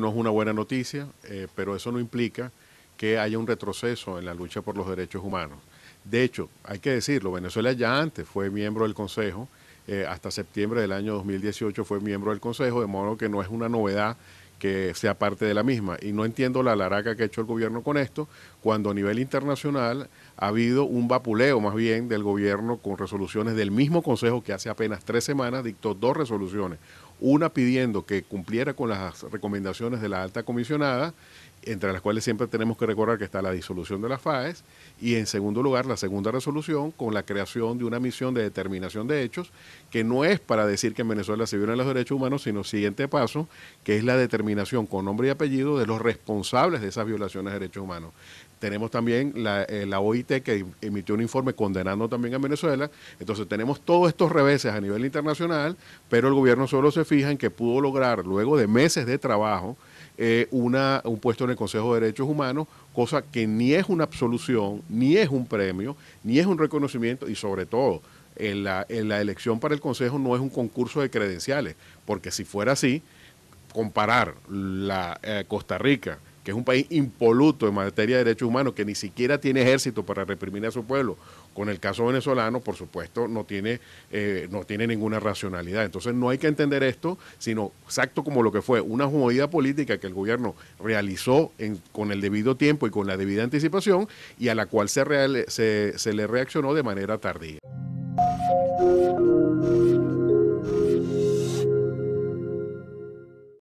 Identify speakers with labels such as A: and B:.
A: No es una buena noticia, eh, pero eso no implica que haya un retroceso en la lucha por los derechos humanos. De hecho, hay que decirlo, Venezuela ya antes fue miembro del Consejo, eh, hasta septiembre del año 2018 fue miembro del Consejo, de modo que no es una novedad que sea parte de la misma. Y no entiendo la laraca que ha hecho el gobierno con esto, cuando a nivel internacional ha habido un vapuleo más bien del gobierno con resoluciones del mismo Consejo que hace apenas tres semanas dictó dos resoluciones una pidiendo que cumpliera con las recomendaciones de la alta comisionada, entre las cuales siempre tenemos que recordar que está la disolución de las FAES, y en segundo lugar la segunda resolución con la creación de una misión de determinación de hechos, que no es para decir que en Venezuela se violan los derechos humanos, sino siguiente paso, que es la determinación con nombre y apellido de los responsables de esas violaciones de derechos humanos. Tenemos también la, eh, OIT que emitió un informe condenando también a Venezuela. Entonces tenemos todos estos reveses a nivel internacional, pero el gobierno solo se fijan que pudo lograr, luego de meses de trabajo, eh, una, un puesto en el Consejo de Derechos Humanos, cosa que ni es una absolución, ni es un premio, ni es un reconocimiento y sobre todo en la, elección para el Consejo no es un concurso de credenciales, porque si fuera así, comparar la eh, Costa Rica, que es un país impoluto en materia de derechos humanos, que ni siquiera tiene ejército para reprimir a su pueblo. Con el caso venezolano, por supuesto, no tiene, eh, no tiene ninguna racionalidad. Entonces no hay que entender esto, sino exacto como lo que fue una jugada política que el gobierno realizó con el debido tiempo y con la debida anticipación y a la cual se le reaccionó de manera tardía.